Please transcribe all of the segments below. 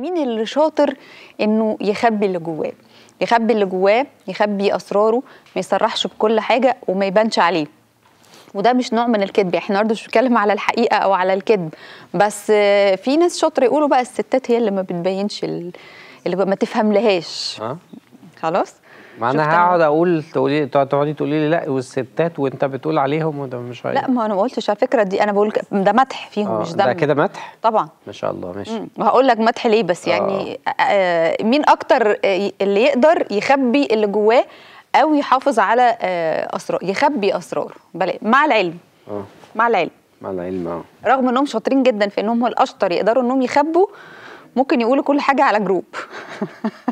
مين اللي شاطر انه يخبي اللي جواه يخبي اللي جواه يخبي اسراره ما يصرحش بكل حاجه وما يبانش عليه وده مش نوع من الكذب يعني احنا النهارده مش بنتكلم على الحقيقه او على الكذب بس في ناس شاطره يقولوا بقى الستات هي اللي ما بتبينش اللي ما تفهم لهاش خلاص ما انا هقعد اقول تقولي تقعدي تقولي لي لا والستات وانت بتقول عليهم وده مش عارف. لا ما انا ما قلتش على فكره دي انا بقول ده مدح فيهم آه، مش دم ده كده مدح طبعا ما شاء الله ماشي وهقول لك مدح ليه بس آه. يعني آه. آه مين اكتر آه، اللي يقدر يخبي اللي جواه او يحافظ على آه اسرار يخبي اسراره بلا مع العلم آه. مع العلم مع العلم اه رغم انهم شاطرين جدا في انهم الاشطر يقدروا انهم يخبوا ممكن يقولوا كل حاجه على جروب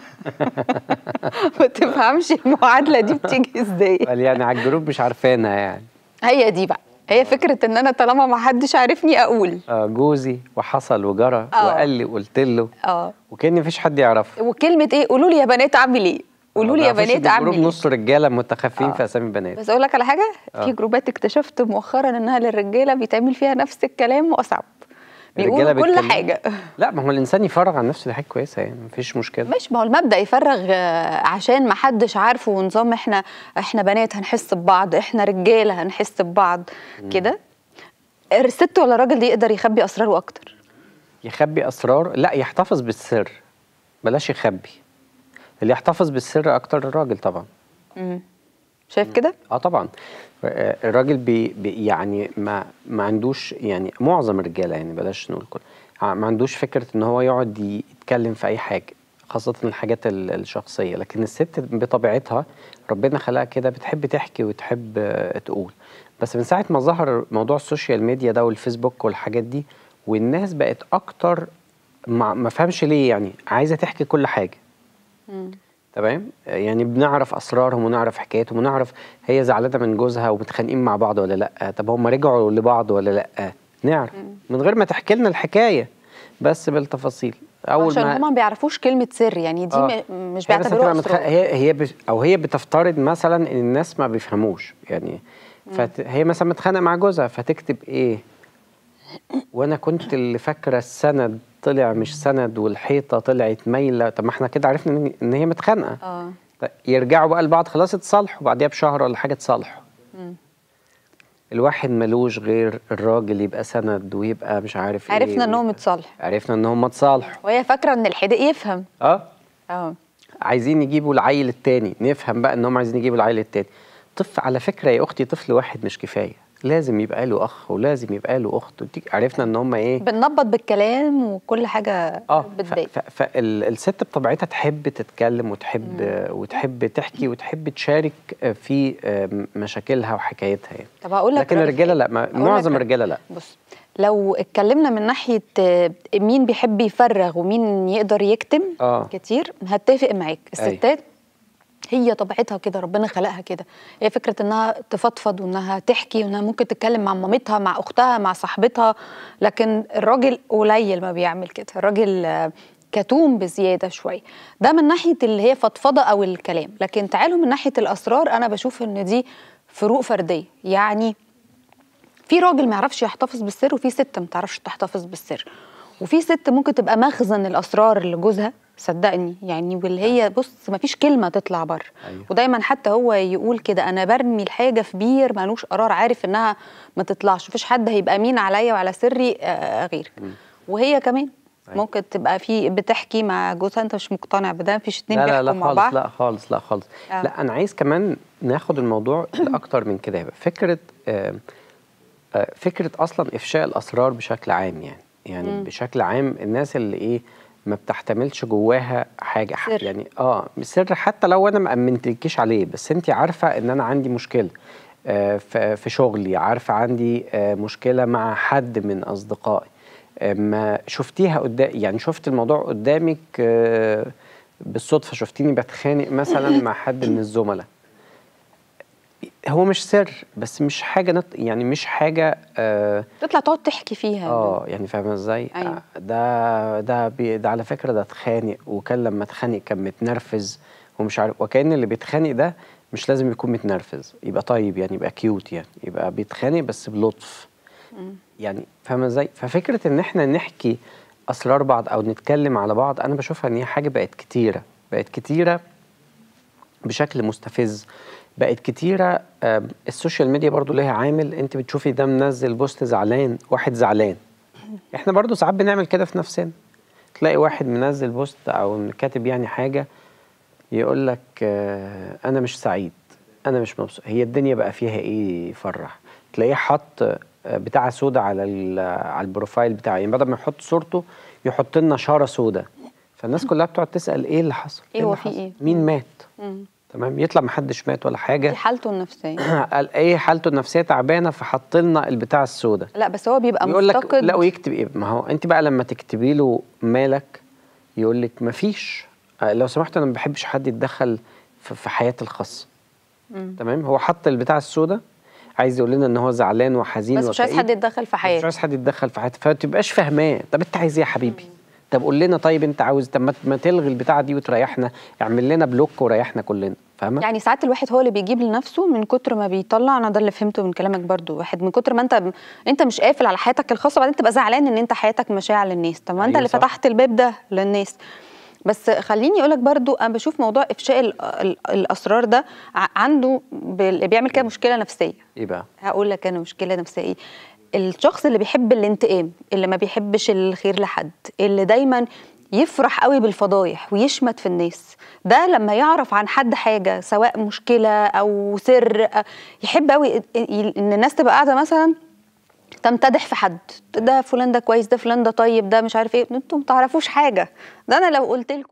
ما تفهمش المعادله دي بتيجي ازاي قال يعني على الجروب مش عارفانا يعني هي دي بقى هي فكره ان انا طالما ما حدش عارفني اقول اه جوزي وحصل وجرى آه. وقال لي قلت له اه وكان مفيش حد يعرفه وكلمه ايه قولوا لي يا بنات اعمل ايه قولوا لي يا بنات اعمل ايه نص رجاله متخفين آه. في اسامي بنات بس اقول لك على حاجه في آه. جروبات اكتشفت مؤخرا انها للرجاله بيتعمل فيها نفس الكلام واصعب بيقولوا كل حاجه لا ما هو الانسان يفرغ عن نفسه دي حاجه كويسه يعني مفيش مشكله مش ما هو المبدا يفرغ آه، عشان ما حدش عارفه ونظام احنا احنا بنات هنحس ببعض احنا رجاله هنحس ببعض كده الست ولا الراجل دي يقدر يخبي اسراره اكتر يخبي اسرار لا يحتفظ بالسر بلاش يخبي اللي يحتفظ بالسر اكتر الراجل طبعا امم شايف كده؟ اه طبعا آه، الراجل بي, يعني ما ما عندوش يعني معظم الرجاله يعني بلاش نقول كل آه، ما عندوش فكره ان هو يقعد يتكلم في اي حاجه خاصة الحاجات الشخصية لكن الست بطبيعتها ربنا خلقها كده بتحب تحكي وتحب آه، تقول بس من ساعة ما ظهر موضوع السوشيال ميديا ده والفيسبوك والحاجات دي والناس بقت أكتر ما فهمش ليه يعني عايزة تحكي كل حاجة تمام يعني بنعرف اسرارهم ونعرف حكاياتهم ونعرف هي زعلانه من جوزها ومتخانقين مع بعض ولا لا طب هم رجعوا لبعض ولا لا نعرف من غير ما تحكي لنا الحكايه بس بالتفاصيل اول عشان ما هم ما بيعرفوش كلمه سر يعني دي آه. مش يعني بيعتبروها متخ... هي هي ب... او هي بتفترض مثلا ان الناس ما بيفهموش يعني فهي مثلا متخانقه مع جوزها فتكتب ايه وانا كنت اللي فاكره السند طلع مش سند والحيطه طلعت مايله طب ما احنا كده عرفنا ان هي متخانقه اه طيب، يرجعوا بقى لبعض خلاص اتصالحوا بعديها بشهر ولا حاجه اتصالحوا الواحد ملوش غير الراجل يبقى سند ويبقى مش عارف إيه عرفنا ايه انهم اتصالحوا عرفنا ان هم اتصالحوا وهي فاكره ان الحدق يفهم اه اه عايزين يجيبوا العيل التاني نفهم بقى ان هم عايزين يجيبوا العيل التاني طفل على فكره يا اختي طفل واحد مش كفايه لازم يبقى له اخ ولازم يبقى له اخت عرفنا ان هم ايه بننبط بالكلام وكل حاجه اه بتضايق فالست بطبيعتها تحب تتكلم وتحب مم. وتحب تحكي وتحب تشارك آه، في مشاكلها وحكايتها يعني طب هقول لك لكن الرجاله لا معظم الرجاله لا بص لو اتكلمنا من ناحيه آه، مين بيحب يفرغ ومين يقدر يكتم آه. كتير هتفق معاك أيوة. الستات هي طبيعتها كده ربنا خلقها كده هي فكره انها تفضفض وانها تحكي وانها ممكن تتكلم مع مامتها مع اختها مع صاحبتها لكن الراجل قليل ما بيعمل كده الراجل كتوم بزياده شويه ده من ناحيه اللي هي فضفضه او الكلام لكن تعالوا من ناحيه الاسرار انا بشوف ان دي فروق فرديه يعني في راجل ما يعرفش يحتفظ بالسر وفي ست ما تعرفش تحتفظ بالسر وفي ست ممكن تبقى مخزن الاسرار لجوزها صدقني يعني واللي يعني. هي بص ما فيش كلمه تطلع بره أيوة. ودايما حتى هو يقول كده انا برمي الحاجه في بير مالوش قرار عارف انها ما تطلعش مفيش حد هيبقى مين عليا وعلى سري آه، آه، غيرك وهي كمان أيوة. ممكن تبقى في بتحكي مع جوزها انت مش مقتنع بده مفيش اتنين لا لا لا مع خالص بعض. لا خالص لا خالص آه. لا انا عايز كمان ناخد الموضوع لاكتر من كده فكره آه فكره اصلا افشاء الاسرار بشكل عام يعني يعني م. بشكل عام الناس اللي ايه ما بتحتملش جواها حاجه سر. يعني اه سر حتى لو انا ما امنتلكيش عليه بس انت عارفه ان انا عندي مشكله آه في شغلي عارفه عندي آه مشكله مع حد من اصدقائي آه، ما شفتيها قدام يعني شفت الموضوع قدامك آه، بالصدفه شفتيني بتخانق مثلا مع حد من الزملاء هو مش سر بس مش حاجه نط... يعني مش حاجه آه تطلع تقعد تحكي فيها اه يعني فاهمه ازاي آه، أيوة. ده ده بي... ده على فكره ده اتخانق وكان لما اتخانق كان متنرفز ومش عارف وكان اللي بيتخانق ده مش لازم يكون متنرفز يبقى طيب يعني يبقى كيوت يعني يبقى بيتخانق بس بلطف يعني فاهمه ازاي ففكره ان احنا نحكي اسرار بعض او نتكلم على بعض انا بشوفها ان هي حاجه بقت كتيره بقت كتيره بشكل مستفز بقت كتيرة السوشيال ميديا برضو ليها عامل انت بتشوفي ده منزل بوست زعلان واحد زعلان احنا برضو ساعات بنعمل كده في نفسنا تلاقي واحد منزل بوست او كاتب يعني حاجة يقول لك آه، انا مش سعيد انا مش مبسوط هي الدنيا بقى فيها ايه يفرح تلاقيه حط آه، بتاعه سودة على آه، على البروفايل بتاعه يعني بدل ما يحط صورته يحط لنا شاره سودة فالناس كلها بتقعد تسال ايه اللي حصل ايه, إيه هو في ايه مين مات مم. تمام يطلع ما حدش مات ولا حاجه دي حالته النفسيه قال ايه حالته النفسيه تعبانه فحط لنا البتاع السوداء لا بس هو بيبقى يقول لك لا ويكتب ايه ما هو انت بقى لما تكتبي له مالك يقول لك ما فيش آه، لو سمحت انا ما بحبش حد يتدخل في حياتي الخاصه تمام هو حط البتاع السوداء عايز يقول لنا ان هو زعلان وحزين بس مش عايز حد يتدخل في حياته مش عايز حد يتدخل في حياته فما تبقاش فاهماه طب انت عايز ايه يا حبيبي مم. طب قول لنا طيب انت عاوز طب ما تلغي البتاعه دي وتريحنا اعمل لنا بلوك وريحنا كلنا فاهمه يعني ساعات الواحد هو اللي بيجيب لنفسه من كتر ما بيطلع انا ده اللي فهمته من كلامك برضو واحد من كتر ما انت انت مش قافل على حياتك الخاصه وبعدين تبقى زعلان ان انت حياتك مشاع للناس طب ما انت اللي أيوة صح. فتحت الباب ده للناس بس خليني اقول لك برضو انا بشوف موضوع افشاء الاسرار ده عنده بيعمل كده مشكله نفسيه ايه بقى هقول لك انا مشكله نفسيه ايه الشخص اللي بيحب الانتقام اللي ما بيحبش الخير لحد اللي دايما يفرح قوي بالفضايح ويشمت في الناس ده لما يعرف عن حد حاجه سواء مشكله او سر يحب قوي ان الناس تبقى قاعده مثلا تمتدح في حد ده فلان ده كويس ده فلان ده طيب ده مش عارف ايه انتوا ما تعرفوش حاجه ده انا لو قلت لكم